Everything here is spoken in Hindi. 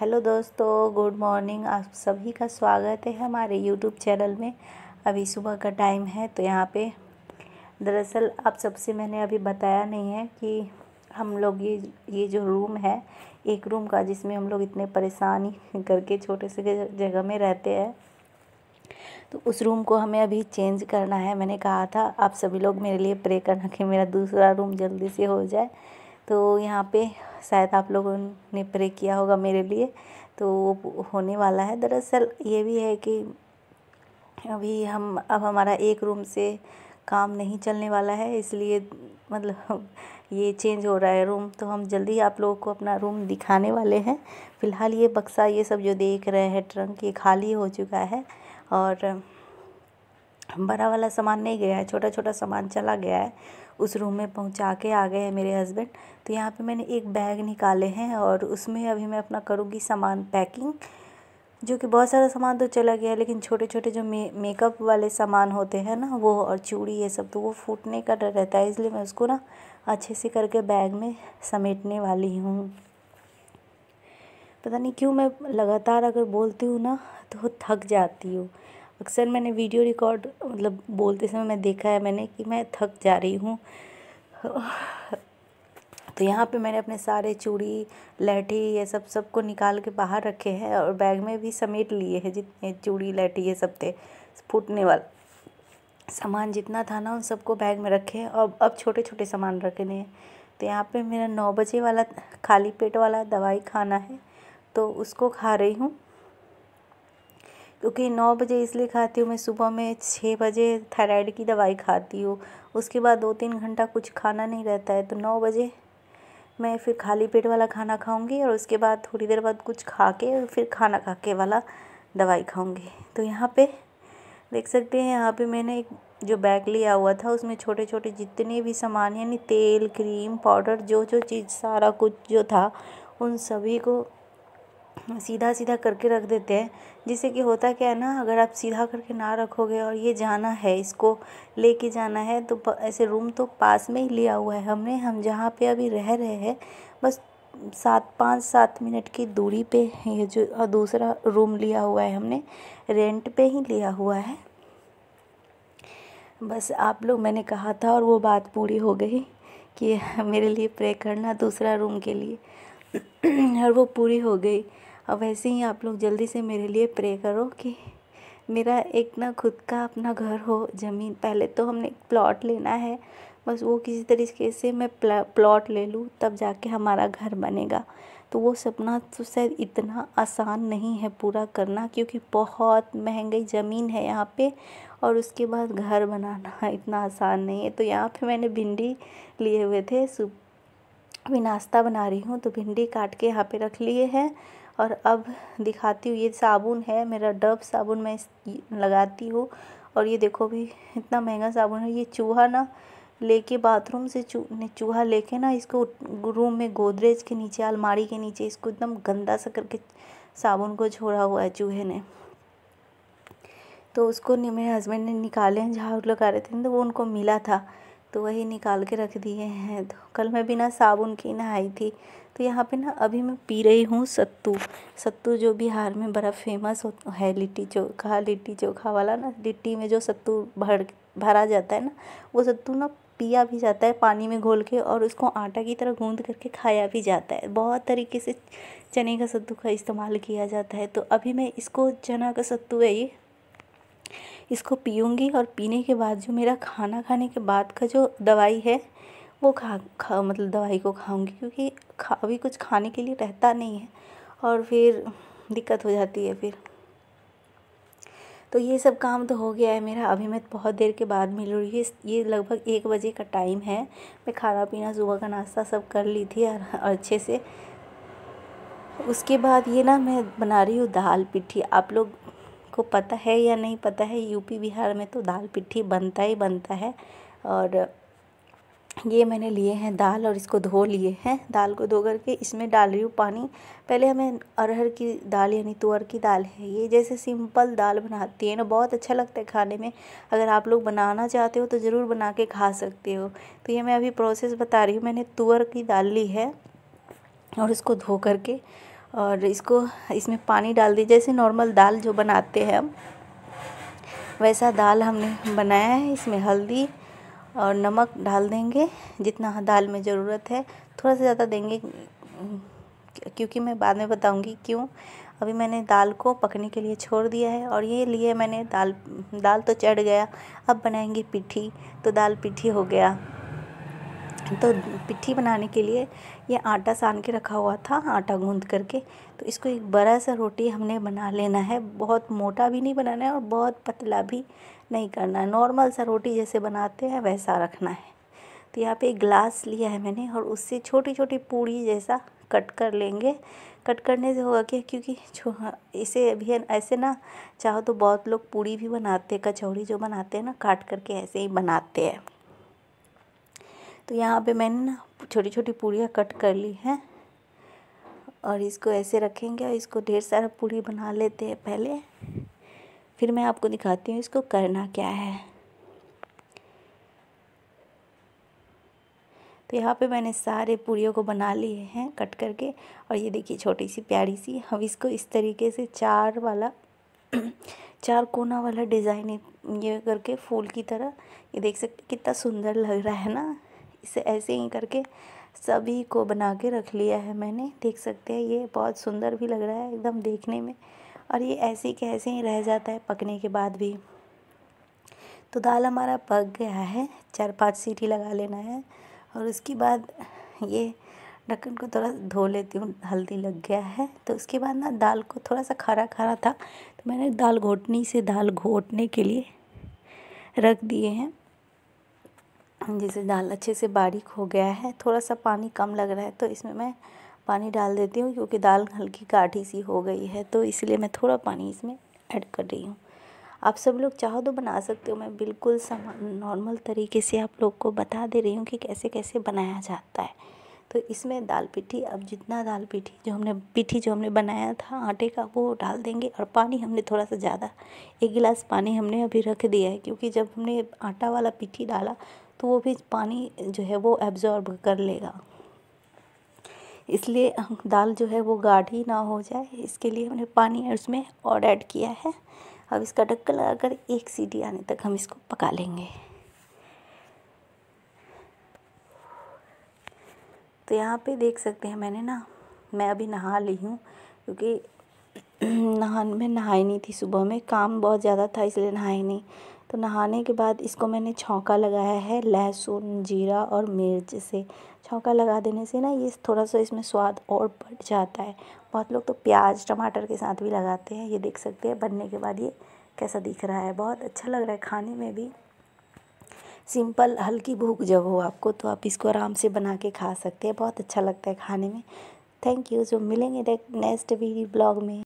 हेलो दोस्तों गुड मॉर्निंग आप सभी का स्वागत है हमारे यूट्यूब चैनल में अभी सुबह का टाइम है तो यहाँ पे दरअसल आप सबसे मैंने अभी बताया नहीं है कि हम लोग ये ये जो रूम है एक रूम का जिसमें हम लोग इतने परेशानी करके छोटे से जगह में रहते हैं तो उस रूम को हमें अभी चेंज करना है मैंने कहा था आप सभी लोग मेरे लिए प्रे करना कि मेरा दूसरा रूम जल्दी से हो जाए तो यहाँ पे शायद आप लोगों ने प्रे किया होगा मेरे लिए तो वो होने वाला है दरअसल ये भी है कि अभी हम अब हमारा एक रूम से काम नहीं चलने वाला है इसलिए मतलब ये चेंज हो रहा है रूम तो हम जल्दी आप लोगों को अपना रूम दिखाने वाले हैं फ़िलहाल ये बक्सा ये सब जो देख रहे हैं ट्रंक ये खाली हो चुका है और बड़ा वाला सामान नहीं गया है छोटा छोटा सामान चला गया है उस रूम में पहुंचा के आ गए हैं मेरे हस्बैंड तो यहाँ पे मैंने एक बैग निकाले हैं और उसमें अभी मैं अपना करूँगी सामान पैकिंग जो कि बहुत सारा सामान तो चला गया लेकिन छोटे छोटे जो मे मेकअप वाले सामान होते हैं ना वो और चूड़ी ये सब तो वो फूटने का डर रहता है इसलिए मैं उसको ना अच्छे से करके बैग में समेटने वाली हूँ पता नहीं क्यों मैं लगातार अगर बोलती हूँ ना तो थक जाती हूँ अक्सर मैंने वीडियो रिकॉर्ड मतलब बोलते समय मैं देखा है मैंने कि मैं थक जा रही हूँ तो यहाँ पे मैंने अपने सारे चूड़ी लहठी ये सब सब को निकाल के बाहर रखे हैं और बैग में भी समेट लिए हैं जितने चूड़ी लहठी ये सब थे फूटने वाला सामान जितना था ना उन सबको बैग में रखे हैं और अब छोटे छोटे सामान रखने हैं तो यहाँ पे मेरा नौ बजे वाला खाली पेट वाला दवाई खाना है तो उसको खा रही हूँ क्योंकि नौ बजे इसलिए खाती हूँ मैं सुबह में छः बजे थायराइड की दवाई खाती हूँ उसके बाद दो तीन घंटा कुछ खाना नहीं रहता है तो नौ बजे मैं फिर खाली पेट वाला खाना खाऊंगी और उसके बाद थोड़ी देर बाद कुछ खा के और फिर खाना खा के वाला दवाई खाऊंगी तो यहाँ पे देख सकते हैं यहाँ पे मैंने एक जो बैग लिया हुआ था उसमें छोटे छोटे जितने भी सामान यानी तेल क्रीम पाउडर जो जो चीज़ सारा कुछ जो था उन सभी को सीधा सीधा करके रख देते हैं जिससे कि होता क्या है ना अगर आप सीधा करके ना रखोगे और ये जाना है इसको लेके जाना है तो ऐसे रूम तो पास में ही लिया हुआ है हमने हम जहाँ पे अभी रह रहे हैं बस सात पाँच सात मिनट की दूरी पे ये जो दूसरा रूम लिया हुआ है हमने रेंट पे ही लिया हुआ है बस आप लोग मैंने कहा था और वो बात पूरी हो गई कि मेरे लिए प्रे करना दूसरा रूम के लिए और वो पूरी हो गई और वैसे ही आप लोग जल्दी से मेरे लिए प्रे करो कि मेरा एक ना खुद का अपना घर हो ज़मीन पहले तो हमने प्लॉट लेना है बस वो किसी तरीके से मैं प्लॉट ले लूँ तब जाके हमारा घर बनेगा तो वो सपना तो शायद इतना आसान नहीं है पूरा करना क्योंकि बहुत महंगी ज़मीन है यहाँ पे और उसके बाद घर बनाना इतना आसान नहीं है तो यहाँ पे मैंने भिंडी लिए हुए थे सुबह अभी नाश्ता बना रही हूँ तो भिंडी काट के यहाँ पे रख लिए हैं और अब दिखाती हूँ ये साबुन है मेरा डब साबुन मैं लगाती हूँ और ये देखो भी इतना महंगा साबुन है ये चूहा ना लेके बाथरूम से चू चूहा लेके ना इसको रूम में गोदरेज के नीचे अलमारी के नीचे इसको एकदम गंदा सा करके साबुन को छोड़ा हुआ है चूहे ने तो उसको मेरे हस्बैंड ने निकाले झाड़ू लगा रहे थे तो वो उनको मिला था तो वही निकाल के रख दिए हैं तो कल मैं बिना साबुन की नहाई थी तो यहाँ पे ना अभी मैं पी रही हूँ सत्तू सत्तू जो बिहार में बड़ा फेमस होता है लिट्टी चोखा लिट्टी चोखा वाला ना लिट्टी में जो सत्तू भर भरा जाता है ना वो सत्तू ना पिया भी जाता है पानी में घोल के और उसको आटा की तरह गूंद करके खाया भी जाता है बहुत तरीके से चने का सत्तू का इस्तेमाल किया जाता है तो अभी मैं इसको चना का सत्तू है ये इसको पीऊँगी और पीने के बाद जो मेरा खाना खाने के बाद का जो दवाई है वो खा खा मतलब दवाई को खाऊँगी क्योंकि खा अभी कुछ खाने के लिए रहता नहीं है और फिर दिक्कत हो जाती है फिर तो ये सब काम तो हो गया है मेरा अभी मैं बहुत देर के बाद मिल रही है ये लगभग एक बजे का टाइम है मैं खाना पीना सुबह का नाश्ता सब कर ली थी और अच्छे से उसके बाद ये ना मैं बना रही हूँ दाल पिट्ठी आप लोग आपको पता है या नहीं पता है यूपी बिहार में तो दाल पिट्ठी बनता ही बनता है और ये मैंने लिए हैं दाल और इसको धो लिए हैं दाल को धो करके इसमें डाल रही हूँ पानी पहले हमें अरहर की दाल यानी तुअर की दाल है ये जैसे सिंपल दाल बनाती है ना बहुत अच्छा लगता है खाने में अगर आप लोग बनाना चाहते हो तो ज़रूर बना के खा सकते हो तो ये मैं अभी प्रोसेस बता रही हूँ मैंने तुअर की दाल ली है और इसको धो करके और इसको इसमें पानी डाल दी जैसे नॉर्मल दाल जो बनाते हैं हम वैसा दाल हमने बनाया है इसमें हल्दी और नमक डाल देंगे जितना दाल में ज़रूरत है थोड़ा सा ज़्यादा देंगे क्योंकि मैं बाद में बताऊंगी क्यों अभी मैंने दाल को पकने के लिए छोड़ दिया है और ये लिए मैंने दाल दाल तो चढ़ गया अब बनाएंगे पिठी तो दाल पिठी हो गया तो पिट्ठी बनाने के लिए ये आटा सान के रखा हुआ था आटा गूँद करके तो इसको एक बड़ा सा रोटी हमने बना लेना है बहुत मोटा भी नहीं बनाना है और बहुत पतला भी नहीं करना है नॉर्मल सा रोटी जैसे बनाते हैं वैसा रखना है तो यहाँ पे एक ग्लास लिया है मैंने और उससे छोटी छोटी पूड़ी जैसा कट कर लेंगे कट करने से होगा क्या क्योंकि हाँ, इसे अभी ऐसे ना चाहो तो बहुत लोग पूड़ी भी बनाते हैं कचौड़ी जो बनाते हैं ना काट करके ऐसे ही बनाते हैं तो यहाँ पे मैंने ना छोटी छोटी पूड़ियाँ कट कर ली हैं और इसको ऐसे रखेंगे और इसको ढेर सारा पूड़ी बना लेते हैं पहले फिर मैं आपको दिखाती हूँ इसको करना क्या है तो यहाँ पे मैंने सारे पूड़ियों को बना लिए हैं कट करके और ये देखिए छोटी सी प्यारी सी हम इसको इस तरीके से चार वाला चार कोना वाला डिज़ाइन ये करके फूल की तरह ये देख सकते कितना सुंदर लग रहा है ना इसे ऐसे ही करके सभी को बना के रख लिया है मैंने देख सकते हैं ये बहुत सुंदर भी लग रहा है एकदम देखने में और ये ऐसे के ऐसे ही रह जाता है पकने के बाद भी तो दाल हमारा पक गया है चार पांच सीटी लगा लेना है और उसके बाद ये ढक्कन को थोड़ा धो लेती हूँ हल्दी लग गया है तो उसके बाद ना दाल को थोड़ा सा खारा खारा था तो मैंने दाल घोटनी से दाल घोटने के लिए रख दिए हैं जैसे दाल अच्छे से बारीक हो गया है थोड़ा सा पानी कम लग रहा है तो इसमें मैं पानी डाल देती हूँ क्योंकि दाल हल्की गाढ़ी सी हो गई है तो इसलिए मैं थोड़ा पानी इसमें ऐड कर रही हूँ आप सब लोग चाहो तो बना सकते हो मैं बिल्कुल नॉर्मल तरीके से आप लोग को बता दे रही हूँ कि कैसे कैसे बनाया जाता है तो इसमें दाल पिठी अब जितना दाल पिठी जो हमने पिठी जो हमने बनाया था आटे का वो डाल देंगे और पानी हमने थोड़ा सा ज़्यादा एक गिलास पानी हमने अभी रख दिया है क्योंकि जब हमने आटा वाला पिठी डाला तो वो भी पानी जो है वो एब्ज़ॉर्ब कर लेगा इसलिए दाल जो है वो गाढ़ी ना हो जाए इसके लिए हमने पानी उसमें और ऐड किया है अब इसका ढक्कन लगाकर एक सीटी आने तक हम इसको पका लेंगे तो यहाँ पे देख सकते हैं मैंने ना मैं अभी नहा ली हूँ क्योंकि नहा में नहाई नहीं थी सुबह में काम बहुत ज़्यादा था इसलिए नहाई नहीं तो नहाने के बाद इसको मैंने छौंका लगाया है लहसुन जीरा और मिर्च से छौंका लगा देने से ना ये थोड़ा सा इसमें स्वाद और बढ़ जाता है बहुत लोग तो प्याज टमाटर के साथ भी लगाते हैं ये देख सकते हैं बनने के बाद ये कैसा दिख रहा है बहुत अच्छा लग रहा है खाने में भी सिंपल हल्की भूख जब हो आपको तो आप इसको आराम से बना के खा सकते हैं बहुत अच्छा लगता है खाने में थैंक यू जो मिलेंगे नेक्स्ट वीडियो ब्लॉग में